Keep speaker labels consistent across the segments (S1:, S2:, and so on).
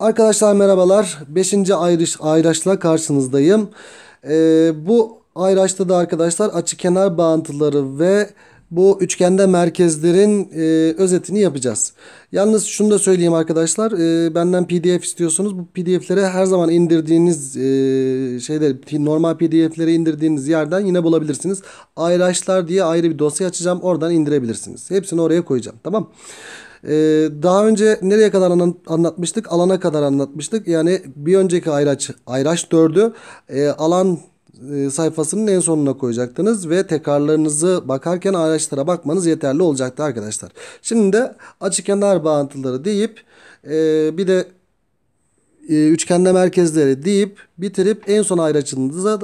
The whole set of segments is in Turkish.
S1: Arkadaşlar merhabalar. 5. ayrış, ayraçla karşınızdayım. Ee, bu ayraçta da arkadaşlar açı kenar bağıntıları ve bu üçgende merkezlerin e, özetini yapacağız. Yalnız şunu da söyleyeyim arkadaşlar. E, benden pdf istiyorsunuz. Bu pdf'lere her zaman indirdiğiniz e, şeyler normal pdf'lere indirdiğiniz yerden yine bulabilirsiniz. Ayraçlar diye ayrı bir dosya açacağım. Oradan indirebilirsiniz. Hepsini oraya koyacağım. Tamam ee, daha önce nereye kadar anlatmıştık? Alana kadar anlatmıştık. Yani bir önceki ayraç, ayraç 4'ü e, alan e, sayfasının en sonuna koyacaktınız ve tekrarlarınızı bakarken araçlara bakmanız yeterli olacaktı arkadaşlar. Şimdi de açık kenar bağıntıları deyip e, bir de e, üçgende merkezleri deyip bitirip en son ayraçınızı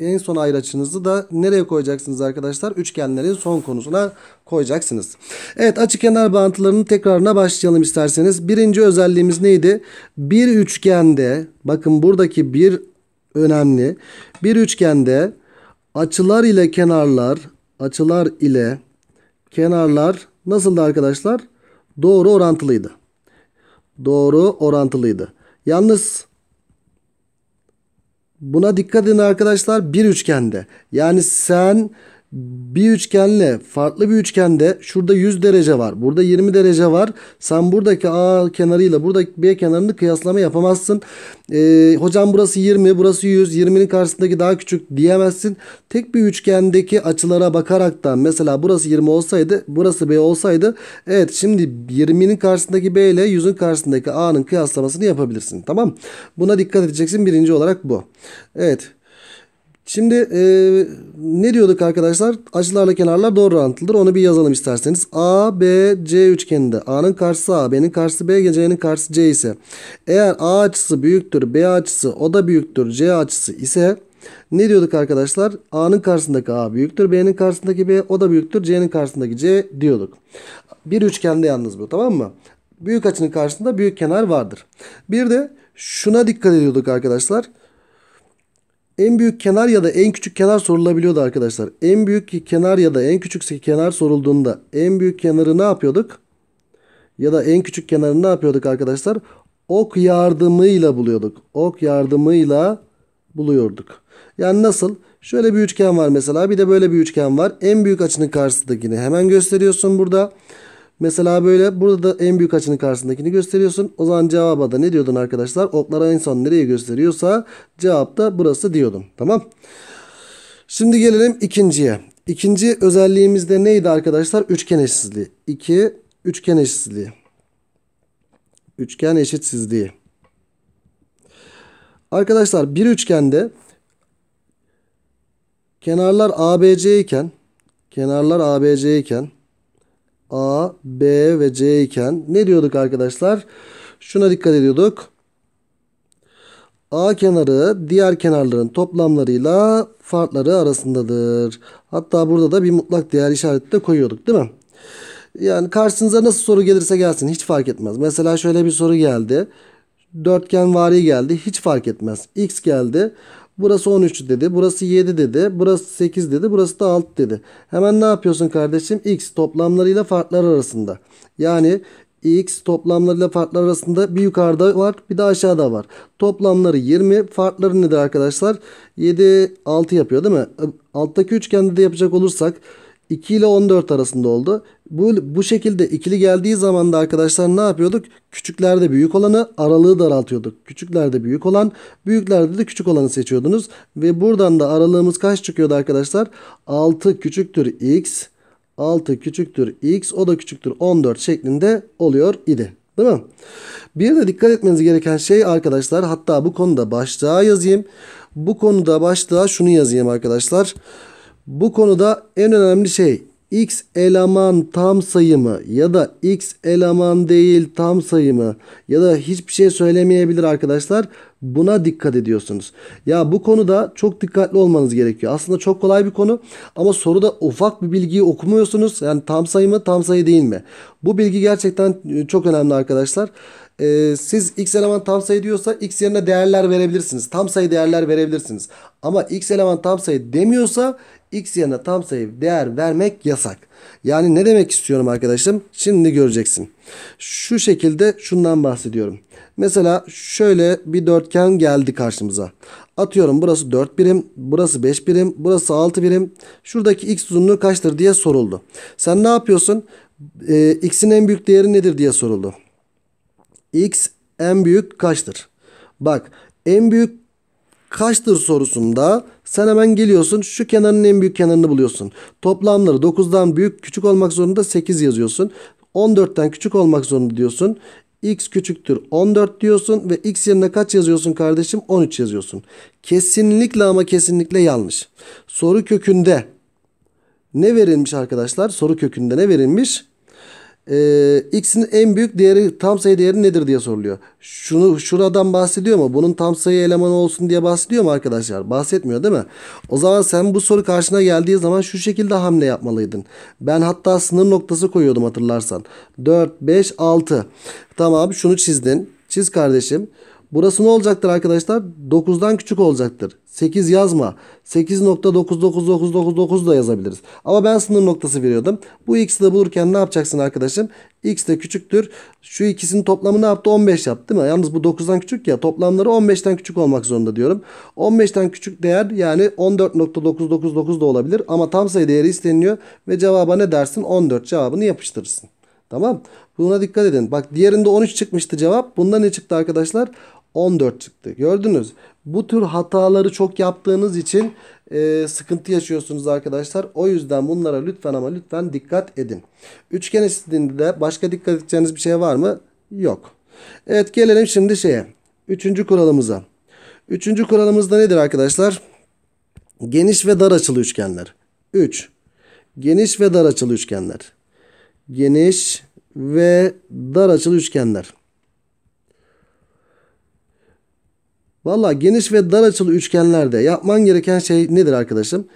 S1: en son ayraçınızı da nereye koyacaksınız arkadaşlar? Üçgenlerin son konusuna koyacaksınız. Evet açı kenar bağıntılarının tekrarına başlayalım isterseniz. Birinci özelliğimiz neydi? Bir üçgende bakın buradaki bir önemli. Bir üçgende açılar ile kenarlar açılar ile kenarlar nasıldı arkadaşlar? Doğru orantılıydı. Doğru orantılıydı. Yalnız buna dikkat edin arkadaşlar bir üçgende. Yani sen bir üçgenle farklı bir üçgende şurada 100 derece var. Burada 20 derece var. Sen buradaki A kenarıyla buradaki B kenarını kıyaslama yapamazsın. Ee, hocam burası 20, burası 100. 20'nin karşısındaki daha küçük diyemezsin. Tek bir üçgendeki açılara bakarak da, mesela burası 20 olsaydı, burası B olsaydı evet şimdi 20'nin karşısındaki B ile 100'ün karşısındaki A'nın kıyaslamasını yapabilirsin. Tamam? Buna dikkat edeceksin. Birinci olarak bu. Evet. Şimdi e, ne diyorduk arkadaşlar? Açılarla kenarlar doğru orantılıdır. Onu bir yazalım isterseniz. A, B, C üçgeninde A'nın karşısı A, B'nin karşısı B, C'nin karşısı C ise eğer A açısı büyüktür, B açısı o da büyüktür, C açısı ise ne diyorduk arkadaşlar? A'nın karşısındaki A büyüktür, B'nin karşısındaki B o da büyüktür, C'nin karşısındaki C diyorduk. Bir üçgende yalnız bu tamam mı? Büyük açının karşısında büyük kenar vardır. Bir de şuna dikkat ediyorduk arkadaşlar. En büyük kenar ya da en küçük kenar sorulabiliyordu arkadaşlar. En büyük kenar ya da en küçük kenar sorulduğunda en büyük kenarı ne yapıyorduk? Ya da en küçük kenarı ne yapıyorduk arkadaşlar? Ok yardımıyla buluyorduk. Ok yardımıyla buluyorduk. Yani nasıl? Şöyle bir üçgen var mesela. Bir de böyle bir üçgen var. En büyük açının karşısındakini hemen gösteriyorsun burada. Burada. Mesela böyle burada da en büyük açının karşısındakini gösteriyorsun. O zaman cevaba da ne diyordun arkadaşlar? Oklara insan nereye gösteriyorsa cevap da burası diyordum. Tamam. Şimdi gelelim ikinciye. İkinci özelliğimiz de neydi arkadaşlar? Üçgen eşitsizliği. 2 üçgen eşitsizliği. Üçgen eşitsizliği. Arkadaşlar bir üçgende kenarlar ABC iken kenarlar ABC iken A, B ve C iken ne diyorduk arkadaşlar? Şuna dikkat ediyorduk. A kenarı diğer kenarların toplamlarıyla farkları arasındadır. Hatta burada da bir mutlak değer işareti de koyuyorduk değil mi? Yani karşınıza nasıl soru gelirse gelsin hiç fark etmez. Mesela şöyle bir soru geldi. Dörtgen vari geldi hiç fark etmez. X geldi. Burası 13 dedi. Burası 7 dedi. Burası 8 dedi. Burası da 6 dedi. Hemen ne yapıyorsun kardeşim? X toplamlarıyla farklar arasında. Yani x toplamlarıyla farklar arasında bir yukarıda var bir de aşağıda var. Toplamları 20 farkları nedir arkadaşlar? 7 6 yapıyor değil mi? Alttaki üçgende de yapacak olursak 2 ile 14 arasında oldu. Bu, bu şekilde ikili geldiği zaman da arkadaşlar ne yapıyorduk? Küçüklerde büyük olanı aralığı daraltıyorduk. Küçüklerde büyük olan büyüklerde de küçük olanı seçiyordunuz. Ve buradan da aralığımız kaç çıkıyordu arkadaşlar? 6 küçüktür x 6 küçüktür x o da küçüktür 14 şeklinde oluyor idi. Değil mi? Bir de dikkat etmeniz gereken şey arkadaşlar hatta bu konuda başlığa yazayım. Bu konuda başlığa şunu yazayım arkadaşlar. Bu konuda en önemli şey x eleman tam sayımı ya da x eleman değil tam sayımı ya da hiçbir şey söylemeyebilir arkadaşlar. Buna dikkat ediyorsunuz. Ya bu konuda çok dikkatli olmanız gerekiyor. Aslında çok kolay bir konu ama soruda ufak bir bilgiyi okumuyorsunuz. Yani tam sayı mı tam sayı değil mi? Bu bilgi gerçekten e, çok önemli arkadaşlar e, siz x eleman tam sayı diyorsa x yerine değerler verebilirsiniz. Tam sayı değerler verebilirsiniz. Ama x eleman tam sayı demiyorsa x yerine tam sayı değer vermek yasak. Yani ne demek istiyorum arkadaşım? Şimdi göreceksin. Şu şekilde şundan bahsediyorum. Mesela şöyle bir dörtgen geldi karşımıza. Atıyorum burası 4 birim, burası 5 birim, burası 6 birim. Şuradaki x uzunluğu kaçtır diye soruldu. Sen ne yapıyorsun? Ee, x'in en büyük değeri nedir diye soruldu. x en büyük kaçtır? Bak en büyük kaçtır sorusunda sen hemen geliyorsun şu kenarın en büyük kenarını buluyorsun. Toplamları 9'dan büyük küçük olmak zorunda 8 yazıyorsun. 14'ten küçük olmak zorunda diyorsun. X küçüktür 14 diyorsun ve X yerine kaç yazıyorsun kardeşim? 13 yazıyorsun. Kesinlikle ama kesinlikle yanlış. Soru kökünde ne verilmiş arkadaşlar? Soru kökünde ne verilmiş? e, x'in en büyük değeri tam sayı değeri nedir diye soruluyor. Şunu şuradan bahsediyor mu? Bunun tam sayı elemanı olsun diye bahsediyor mu arkadaşlar? Bahsetmiyor değil mi? O zaman sen bu soru karşına geldiği zaman şu şekilde hamle yapmalıydın. Ben hatta sınır noktası koyuyordum hatırlarsan. 4 5 6. Tamam şunu çizdin. Çiz kardeşim. Burası ne olacaktır arkadaşlar? 9'dan küçük olacaktır. 8 yazma. 8.99999 da yazabiliriz. Ama ben sınır noktası veriyordum. Bu x'i de bulurken ne yapacaksın arkadaşım? x de küçüktür. Şu ikisinin toplamı ne yaptı? 15 yaptı değil mi? Yalnız bu 9'dan küçük ya. Toplamları 15'ten küçük olmak zorunda diyorum. 15'ten küçük değer yani 14.999 da olabilir. Ama tam sayı değeri isteniliyor. Ve cevaba ne dersin? 14 cevabını yapıştırırsın. Tamam. Buna dikkat edin. Bak diğerinde 13 çıkmıştı cevap. Bunda ne çıktı arkadaşlar? 14 çıktı. Gördünüz. Bu tür hataları çok yaptığınız için e, sıkıntı yaşıyorsunuz arkadaşlar. O yüzden bunlara lütfen ama lütfen dikkat edin. Üçgen eşitliğinde de başka dikkat edeceğiniz bir şey var mı? Yok. Evet gelelim şimdi şeye. Üçüncü kuralımıza. Üçüncü kuralımızda nedir arkadaşlar? Geniş ve dar açılı üçgenler. 3. Üç. Geniş ve dar açılı üçgenler. Geniş ve dar açılı üçgenler. Valla geniş ve dar açılı üçgenlerde yapman gereken şey nedir arkadaşım?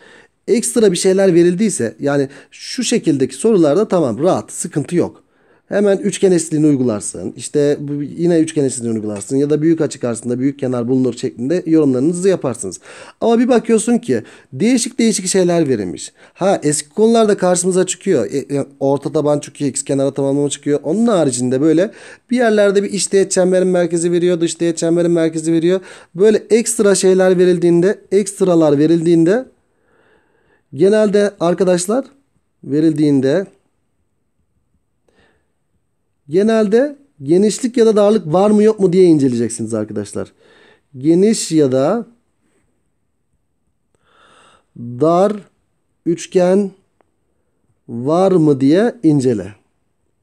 S1: Ekstra bir şeyler verildiyse yani şu şekildeki sorularda tamam rahat sıkıntı yok. Hemen üçgen eşitliğini uygularsın. İşte bu yine üçgen eşitliğini uygularsın. Ya da büyük açı karşısında büyük kenar bulunur şeklinde yorumlarınızı yaparsınız. Ama bir bakıyorsun ki değişik değişik şeyler verilmiş. Ha eski konular da karşımıza çıkıyor. E, e, orta taban çıkıyor. X kenara tamamlama çıkıyor. Onun haricinde böyle bir yerlerde bir iç teğet çemberin merkezi veriyor. Dış teğet çemberin merkezi veriyor. Böyle ekstra şeyler verildiğinde ekstralar verildiğinde genelde arkadaşlar verildiğinde Genelde genişlik ya da darlık var mı yok mu diye inceleyeceksiniz arkadaşlar. Geniş ya da dar üçgen var mı diye incele.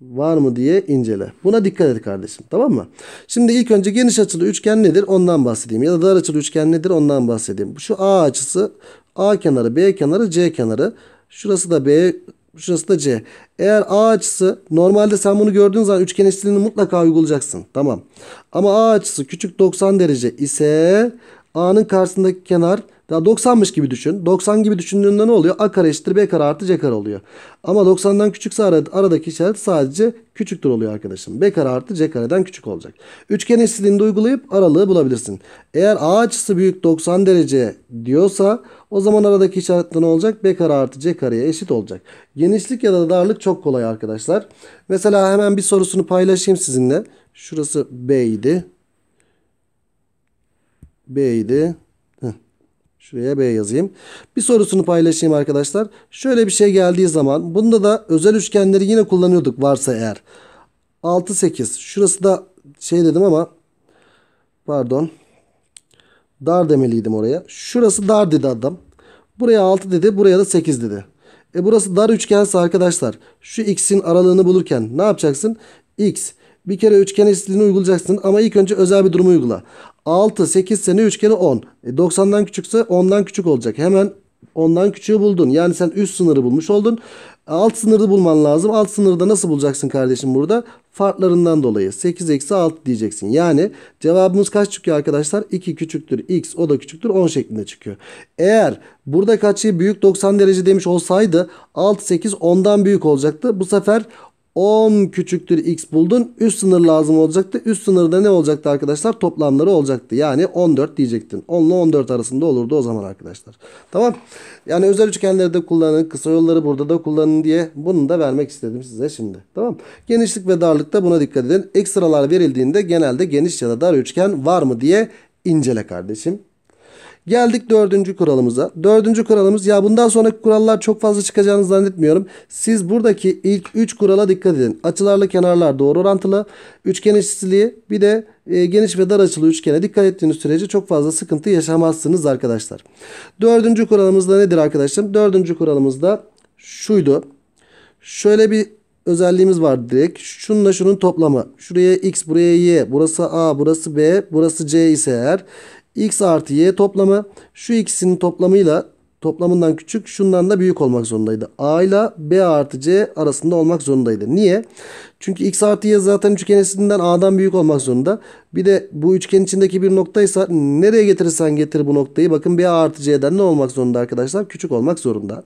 S1: Var mı diye incele. Buna dikkat et kardeşim. Tamam mı? Şimdi ilk önce geniş açılı üçgen nedir? Ondan bahsedeyim. Ya da dar açılı üçgen nedir? Ondan bahsedeyim. Şu A açısı A kenarı, B kenarı, C kenarı. Şurası da B Şurası da C. Eğer A açısı normalde sen bunu gördüğün zaman üçgen eşitliğini mutlaka uygulayacaksın. Tamam. Ama A açısı küçük 90 derece ise A'nın karşısındaki kenar daha 90'mış gibi düşün. 90 gibi düşündüğünde ne oluyor? A kare eşittir B kare artı C kare oluyor. Ama 90'dan küçükse aradaki işaret sadece küçüktür oluyor arkadaşım. B kare artı C kareden küçük olacak. Üçgen eşitliğinde uygulayıp aralığı bulabilirsin. Eğer A açısı büyük 90 derece diyorsa o zaman aradaki işaretle ne olacak? B kare artı C kareye eşit olacak. Genişlik ya da darlık çok kolay arkadaşlar. Mesela hemen bir sorusunu paylaşayım sizinle. Şurası B idi. B'ydi. Heh. Şuraya B yazayım. Bir sorusunu paylaşayım arkadaşlar. Şöyle bir şey geldiği zaman bunda da özel üçgenleri yine kullanıyorduk varsa eğer. 6 8 şurası da şey dedim ama pardon dar demeliydim oraya. Şurası dar dedi adam. Buraya 6 dedi buraya da 8 dedi. E burası dar üçgense arkadaşlar şu x'in aralığını bulurken ne yapacaksın? x bir kere üçgen eşitliğini uygulayacaksın ama ilk önce özel bir durumu uygula. 6, 8 sene 3 kere 10. E 90'dan küçükse 10'dan küçük olacak. Hemen 10'dan küçüğü buldun. Yani sen üst sınırı bulmuş oldun. E, alt sınırı bulman lazım. Alt sınırı da nasıl bulacaksın kardeşim burada? Farklarından dolayı. 8 eksi 6 diyeceksin. Yani cevabımız kaç çıkıyor arkadaşlar? 2 küçüktür x o da küçüktür 10 şeklinde çıkıyor. Eğer burada kaçı şey büyük 90 derece demiş olsaydı 6 8 10'dan büyük olacaktı. Bu sefer 10 küçüktür x buldun. Üst sınır lazım olacaktı. Üst sınırda ne olacaktı arkadaşlar? Toplamları olacaktı. Yani 14 diyecektin. 10 ile 14 arasında olurdu o zaman arkadaşlar. Tamam. Yani özel üçgenleri de kullanın. Kısa yolları burada da kullanın diye bunu da vermek istedim size şimdi. Tamam. Genişlik ve darlıkta buna dikkat edin. sıralar verildiğinde genelde geniş ya da dar üçgen var mı diye incele kardeşim. Geldik dördüncü kuralımıza. Dördüncü kuralımız ya bundan sonraki kurallar çok fazla çıkacağını zannetmiyorum. Siz buradaki ilk üç kurala dikkat edin. Açılarla kenarlar doğru orantılı. Üçgen eşitliği bir de e, geniş ve dar açılı üçgene dikkat ettiğiniz sürece çok fazla sıkıntı yaşamazsınız arkadaşlar. Dördüncü kuralımızda nedir arkadaşlar? Dördüncü kuralımızda şuydu. Şöyle bir özelliğimiz var direkt. Şununla şunun toplamı. Şuraya x, buraya y, burası a, burası b, burası c ise eğer x artı y toplamı şu ikisinin toplamıyla toplamından küçük şundan da büyük olmak zorundaydı. A ile B artı C arasında olmak zorundaydı. Niye? Çünkü x artı y zaten üçgenesinden A'dan büyük olmak zorunda. Bir de bu üçgen içindeki bir noktaysa nereye getirirsen getir bu noktayı. Bakın B artı C'den ne olmak zorunda arkadaşlar? Küçük olmak zorunda.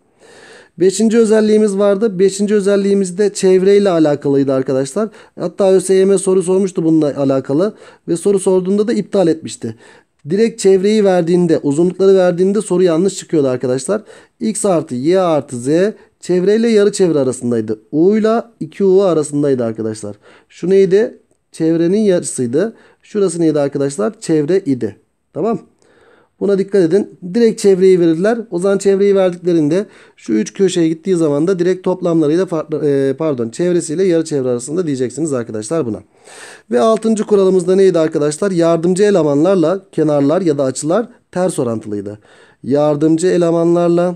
S1: Beşinci özelliğimiz vardı. Beşinci özelliğimiz de çevreyle alakalıydı arkadaşlar. Hatta ÖSYM soru sormuştu bununla alakalı. Ve soru sorduğunda da iptal etmişti. Direkt çevreyi verdiğinde, uzunlukları verdiğinde soru yanlış çıkıyordu arkadaşlar. X artı Y artı Z çevreyle yarı çevre arasındaydı. U ile 2U arasındaydı arkadaşlar. Şu neydi? Çevrenin yarısıydı. Şurası neydi arkadaşlar? Çevre idi. Tamam Buna dikkat edin. Direkt çevreyi verirler. O zaman çevreyi verdiklerinde şu üç köşeye gittiği zaman da direkt toplamlarıyla e, pardon çevresiyle yarı çevre arasında diyeceksiniz arkadaşlar buna. Ve altıncı kuralımızda neydi arkadaşlar? Yardımcı elemanlarla kenarlar ya da açılar ters orantılıydı. Yardımcı elemanlarla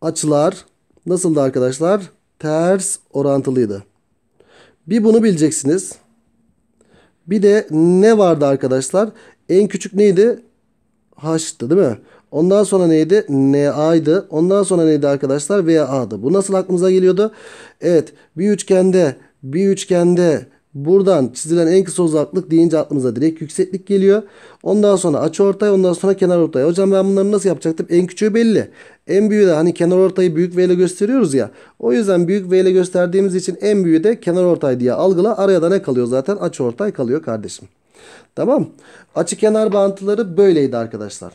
S1: açılar nasıldı arkadaşlar? Ters orantılıydı. Bir bunu bileceksiniz. Bir de ne vardı arkadaşlar? En küçük neydi? H'tı değil mi? Ondan sonra neydi? NA'ydı. Ondan sonra neydi arkadaşlar? VA'dı. Bu nasıl aklımıza geliyordu? Evet bir üçgende bir üçgende Buradan çizilen en kısa uzaklık deyince aklımıza direkt yükseklik geliyor. Ondan sonra açı ortay ondan sonra kenar ortay. Hocam ben bunları nasıl yapacaktım? En küçüğü belli. En büyüğü de hani kenar ortayı büyük V ile gösteriyoruz ya. O yüzden büyük V ile gösterdiğimiz için en büyüğü de kenar ortay diye algıla. Araya da ne kalıyor zaten? Açı ortay kalıyor kardeşim. Tamam. Açı kenar bağıntıları böyleydi arkadaşlar.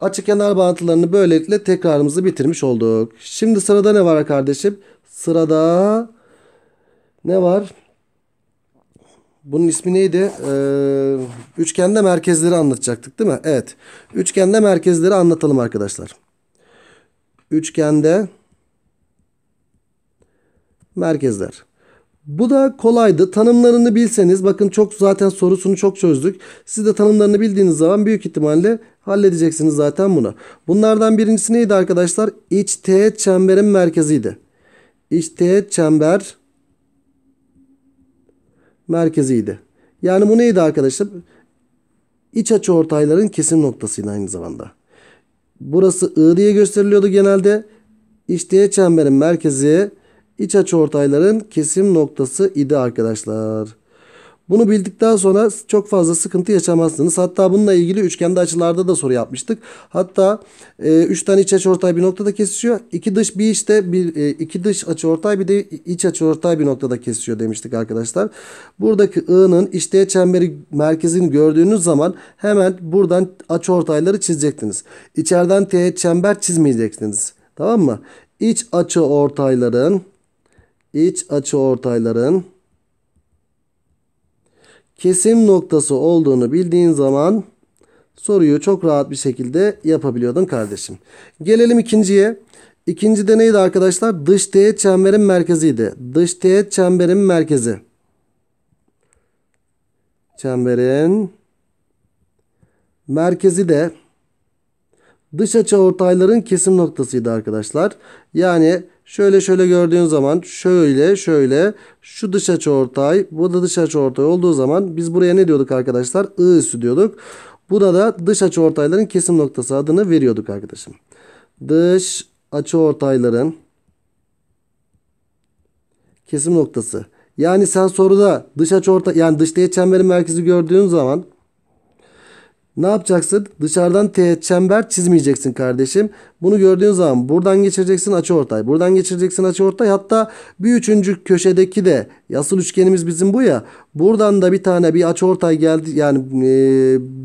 S1: Açı kenar bağıntılarını böylelikle tekrarımızı bitirmiş olduk. Şimdi sırada ne var kardeşim? Sırada ne var? Bunun ismi neydi? Ee, üçgende merkezleri anlatacaktık değil mi? Evet. Üçgende merkezleri anlatalım arkadaşlar. Üçgende merkezler. Bu da kolaydı. Tanımlarını bilseniz bakın çok zaten sorusunu çok çözdük. Siz de tanımlarını bildiğiniz zaman büyük ihtimalle halledeceksiniz zaten bunu. Bunlardan birincisi neydi arkadaşlar? İç teğet çemberin merkeziydi. İç teğet çember merkeziydi. Yani bu neydi arkadaşlar? İç açı ortayların kesim noktasıydı aynı zamanda. Burası I diye gösteriliyordu genelde. İşte çemberin merkezi iç açı ortayların kesim noktası idi arkadaşlar. Bunu bildikten sonra çok fazla sıkıntı yaşamazsınız. Hatta bununla ilgili üçgende açılarda da soru yapmıştık. Hatta 3 e, tane iç açıortay bir noktada kesişiyor. 2 dış bir içte bir e, iki dış açıortay bir de iç açıortay bir noktada kesişiyor demiştik arkadaşlar. Buradaki I'nın içteye çemberi merkezini gördüğünüz zaman hemen buradan açıortayları çizecektiniz. İçeriden T çember çizmeyeceksiniz. Tamam mı? İç açı ortayların iç açı ortayların kesim noktası olduğunu bildiğin zaman soruyu çok rahat bir şekilde yapabiliyordun kardeşim. Gelelim ikinciye. İkinci de neydi arkadaşlar? Dış teğet çemberin merkeziydi. Dış teğet çemberin merkezi. Çemberin merkezi de dış açı ortayların kesim noktasıydı arkadaşlar. Yani Şöyle şöyle gördüğün zaman şöyle şöyle şu dış açı ortay bu da dış açı ortay olduğu zaman biz buraya ne diyorduk arkadaşlar? I üssü diyorduk. Buna da dış açı ortayların kesim noktası adını veriyorduk arkadaşım. Dış açı ortayların kesim noktası. Yani sen soruda dış açı ortay yani dış teğet çemberin merkezi gördüğün zaman ne yapacaksın? Dışarıdan teğet çember çizmeyeceksin kardeşim. Bunu gördüğün zaman buradan geçireceksin açı ortay. Buradan geçireceksin açı ortay. Hatta bir üçüncü köşedeki de yasal üçgenimiz bizim bu ya. Buradan da bir tane bir açı ortay geldi. Yani e,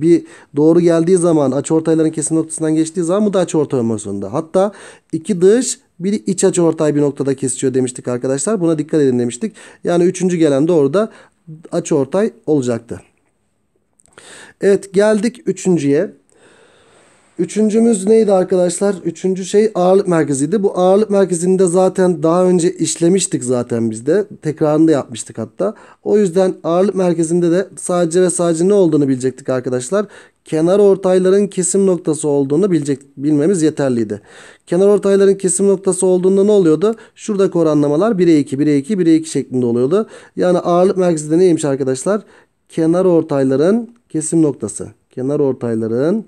S1: bir doğru geldiği zaman açı ortayların kesim noktasından geçtiği zaman bu da açı ortay olmak zorunda. Hatta iki dış bir iç açı ortay bir noktada kesişiyor demiştik arkadaşlar. Buna dikkat edin demiştik. Yani üçüncü gelen doğru da açı ortay olacaktı. Evet geldik üçüncüye. Üçüncümüz neydi arkadaşlar? Üçüncü şey ağırlık merkeziydi. Bu ağırlık merkezinde zaten daha önce işlemiştik zaten bizde de. Tekrarını da yapmıştık hatta. O yüzden ağırlık merkezinde de sadece ve sadece ne olduğunu bilecektik arkadaşlar. Kenar ortayların kesim noktası olduğunu bilecek, bilmemiz yeterliydi. Kenar ortayların kesim noktası olduğunda ne oluyordu? Şuradaki oranlamalar 1'e 2, 1'e 2, 1'e 2 şeklinde oluyordu. Yani ağırlık merkezinde neymiş arkadaşlar? Kenar ortayların kesim noktası. Kenar ortayların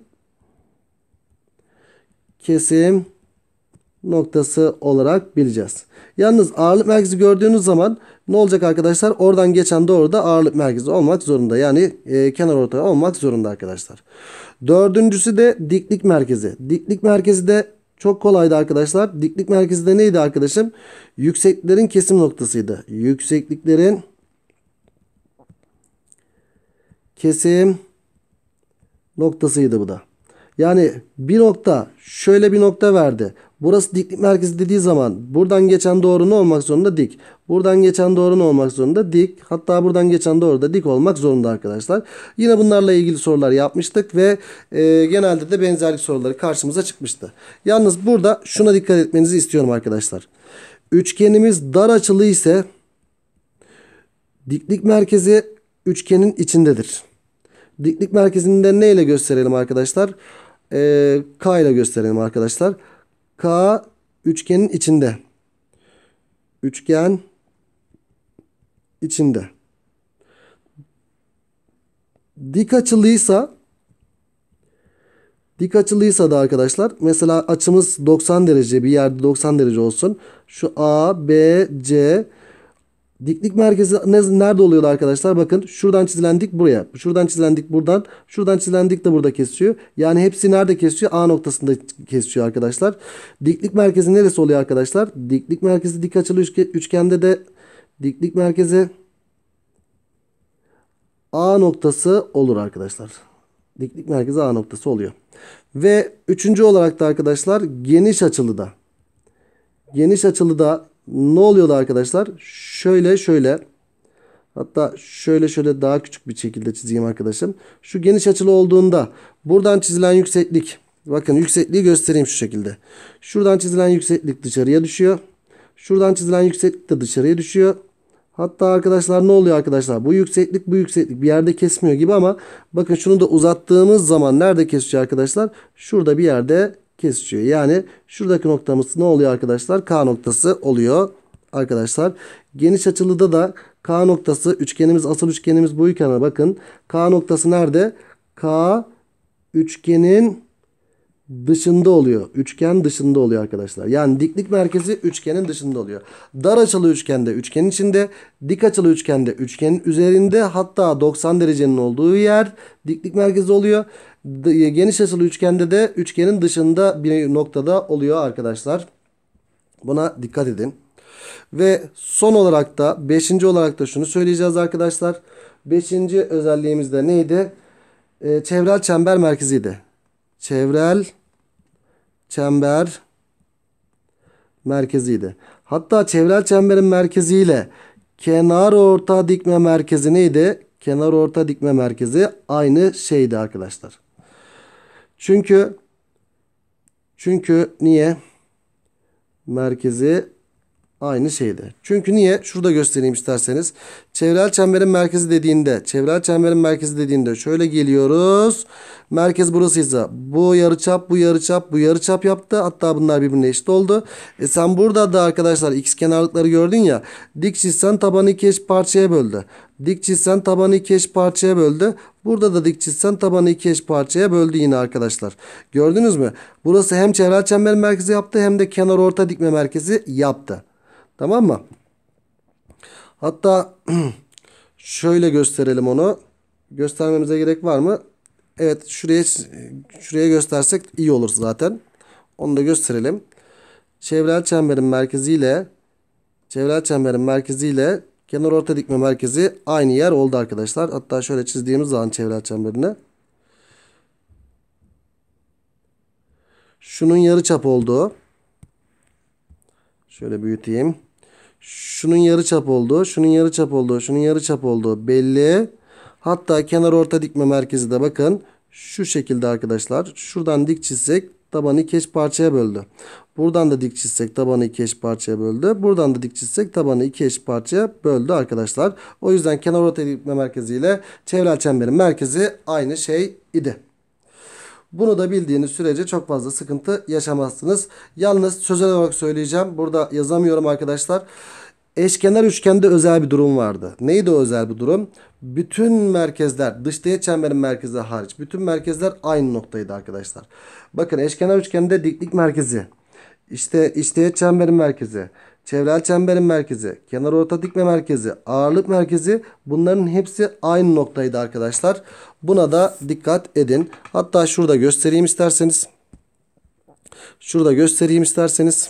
S1: kesim noktası olarak bileceğiz. Yalnız ağırlık merkezi gördüğünüz zaman ne olacak arkadaşlar? Oradan geçen doğru da ağırlık merkezi olmak zorunda. Yani e, kenar ortay olmak zorunda arkadaşlar. Dördüncüsü de diklik merkezi. Diklik merkezi de çok kolaydı arkadaşlar. Diklik merkezi de neydi arkadaşım? Yüksekliklerin kesim noktasıydı. Yüksekliklerin kesim noktasıydı bu da. Yani bir nokta şöyle bir nokta verdi. Burası diklik merkezi dediği zaman buradan geçen doğru ne olmak zorunda? Dik. Buradan geçen doğru ne olmak zorunda? Dik. Hatta buradan geçen doğru da dik olmak zorunda arkadaşlar. Yine bunlarla ilgili sorular yapmıştık ve e, genelde de benzerlik soruları karşımıza çıkmıştı. Yalnız burada şuna dikkat etmenizi istiyorum arkadaşlar. Üçgenimiz dar açılı ise diklik merkezi üçgenin içindedir. Diklik merkezinde ne ile gösterelim arkadaşlar? Ee, K ile gösterelim arkadaşlar. K üçgenin içinde. Üçgen içinde. Dik açılıysa dik açılıysa da arkadaşlar mesela açımız 90 derece bir yerde 90 derece olsun. Şu A, B, C Diklik merkezi ne, nerede oluyordu arkadaşlar? Bakın şuradan çizilen buraya. Şuradan çizilen dik buradan. Şuradan çizilen de burada kesiyor. Yani hepsi nerede kesiyor? A noktasında kesiyor arkadaşlar. Diklik merkezi neresi oluyor arkadaşlar? Diklik merkezi dik açılı üçgende de diklik merkezi A noktası olur arkadaşlar. Diklik merkezi A noktası oluyor. Ve üçüncü olarak da arkadaşlar geniş açılıda. Geniş açılıda ne oluyordu arkadaşlar? Şöyle şöyle hatta şöyle şöyle daha küçük bir şekilde çizeyim arkadaşım. Şu geniş açılı olduğunda buradan çizilen yükseklik bakın yüksekliği göstereyim şu şekilde. Şuradan çizilen yükseklik dışarıya düşüyor. Şuradan çizilen yükseklik de dışarıya düşüyor. Hatta arkadaşlar ne oluyor arkadaşlar? Bu yükseklik bu yükseklik bir yerde kesmiyor gibi ama bakın şunu da uzattığımız zaman nerede kesiyor arkadaşlar? Şurada bir yerde kesişiyor. Yani şuradaki noktamız ne oluyor arkadaşlar? K noktası oluyor arkadaşlar. Geniş açılıda da K noktası üçgenimiz asıl üçgenimiz bu iken bakın. K noktası nerede? K üçgenin dışında oluyor. Üçgen dışında oluyor arkadaşlar. Yani diklik merkezi üçgenin dışında oluyor. Dar açılı üçgende üçgenin içinde, dik açılı üçgende üçgenin üzerinde hatta 90 derecenin olduğu yer diklik merkezi oluyor geniş açılı üçgende de üçgenin dışında bir noktada oluyor arkadaşlar. Buna dikkat edin. Ve son olarak da beşinci olarak da şunu söyleyeceğiz arkadaşlar. Beşinci özelliğimiz de neydi? Ee, çevrel çember merkeziydi. Çevrel çember merkeziydi. Hatta çevrel çemberin merkeziyle kenar orta dikme merkezi neydi? Kenar orta dikme merkezi aynı şeydi arkadaşlar. Çünkü çünkü niye? Merkezi Aynı şeyde. Çünkü niye? Şurada göstereyim isterseniz. Çevrel çemberin merkezi dediğinde, çevrel çemberin merkezi dediğinde şöyle geliyoruz. Merkez burasıysa bu yarıçap, bu yarıçap, bu yarıçap yaptı. Hatta bunlar birbirine eşit oldu. E sen burada da arkadaşlar x kenarlıkları gördün ya. Dik çizsen tabanı iki eş parçaya böldü. Dik çizsen tabanı iki eş parçaya böldü. Burada da dik çizsen tabanı iki eş parçaya böldü yine arkadaşlar. Gördünüz mü? Burası hem çevrel çember merkezi yaptı hem de kenar orta dikme merkezi yaptı. Tamam mı? Hatta şöyle gösterelim onu. Göstermemize gerek var mı? Evet şuraya şuraya göstersek iyi olur zaten. Onu da gösterelim. Çevrel çemberin merkeziyle çevrel çemberin merkeziyle kenar orta dikme merkezi aynı yer oldu arkadaşlar. Hatta şöyle çizdiğimiz zaman çevrel çemberini şunun yarı çap olduğu şöyle büyüteyim şunun yarı çap olduğu, şunun yarı çap olduğu, şunun yarı çap olduğu belli. Hatta kenar orta dikme merkezi de bakın şu şekilde arkadaşlar. Şuradan dik çizsek tabanı iki eş parçaya böldü. Buradan da dik çizsek tabanı iki eş parçaya böldü. Buradan da dik çizsek tabanı iki eş parçaya böldü arkadaşlar. O yüzden kenar orta dikme merkezi ile çevrel çemberin merkezi aynı şey idi. Bunu da bildiğiniz sürece çok fazla sıkıntı yaşamazsınız. Yalnız sözel olarak söyleyeceğim. Burada yazamıyorum arkadaşlar. Eşkenar üçgende özel bir durum vardı. Neydi o özel bir durum? Bütün merkezler, dış çemberin merkezi hariç bütün merkezler aynı noktaydı arkadaşlar. Bakın eşkenar üçgende diklik merkezi, işte iç çemberin merkezi, çevrel çemberin merkezi, kenar orta dikme merkezi, ağırlık merkezi bunların hepsi aynı noktaydı arkadaşlar. Buna da dikkat edin. Hatta şurada göstereyim isterseniz. Şurada göstereyim isterseniz.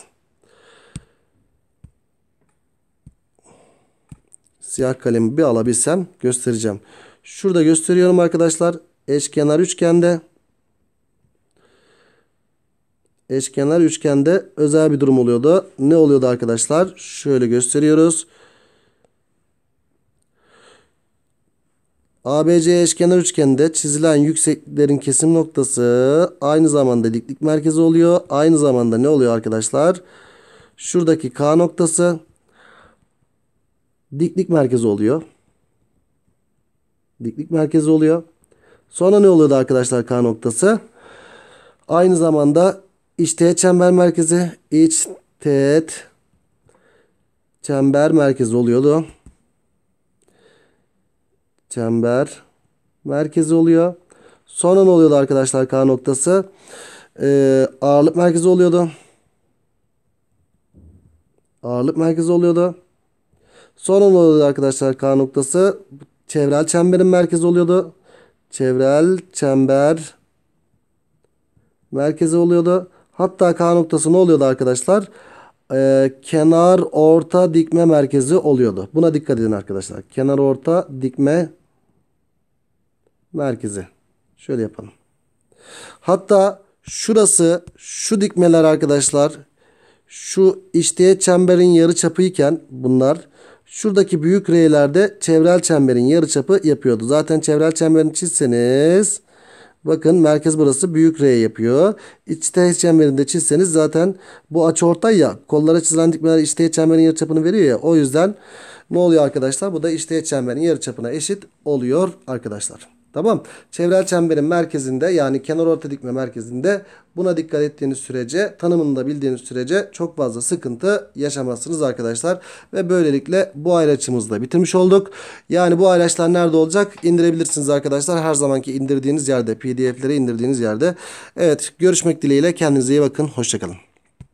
S1: Siyah kalemi bir alabilsem göstereceğim. Şurada gösteriyorum arkadaşlar. Eşkenar üçgende Eşkenar üçgende özel bir durum oluyordu. Ne oluyordu arkadaşlar? Şöyle gösteriyoruz. ABC eşkenar üçgende çizilen yüksekliklerin kesim noktası aynı zamanda diklik merkezi oluyor. Aynı zamanda ne oluyor arkadaşlar? Şuradaki K noktası diklik merkezi oluyor. Diklik merkezi oluyor. Sonra ne oluyordu arkadaşlar K noktası? Aynı zamanda iç çember merkezi iç çember merkezi oluyordu. Çember merkezi oluyor. Sonra ne oluyordu arkadaşlar K noktası? Ee, ağırlık merkezi oluyordu. Ağırlık merkezi oluyordu. Sonra ne oluyordu arkadaşlar K noktası? Çevrel çemberin merkezi oluyordu. Çevrel çember merkezi oluyordu. Hatta K noktası ne oluyordu arkadaşlar? Ee, kenar orta dikme merkezi oluyordu. Buna dikkat edin arkadaşlar. Kenar orta dikme merkezi. Şöyle yapalım. Hatta şurası şu dikmeler arkadaşlar şu işte çemberin yarı çapıyken bunlar şuradaki büyük reylerde çevrel çemberin yarı çapı yapıyordu. Zaten çevrel çemberini çizseniz Bakın merkez burası büyük R yapıyor. İç teğet çemberinde çizseniz zaten bu açı ortay ya. Kollara çizilen dikmeler iç teğet çemberin yarıçapını veriyor ya. O yüzden ne oluyor arkadaşlar? Bu da iç teğet çemberin yarıçapına eşit oluyor arkadaşlar. Tamam. Çevrel çemberin merkezinde yani kenar orta dikme merkezinde buna dikkat ettiğiniz sürece tanımını da bildiğiniz sürece çok fazla sıkıntı yaşamazsınız arkadaşlar. Ve böylelikle bu ayraçımızı da bitirmiş olduk. Yani bu ayraçlar nerede olacak? İndirebilirsiniz arkadaşlar. Her zamanki indirdiğiniz yerde pdf'leri indirdiğiniz yerde. Evet görüşmek dileğiyle kendinize iyi bakın. Hoşçakalın.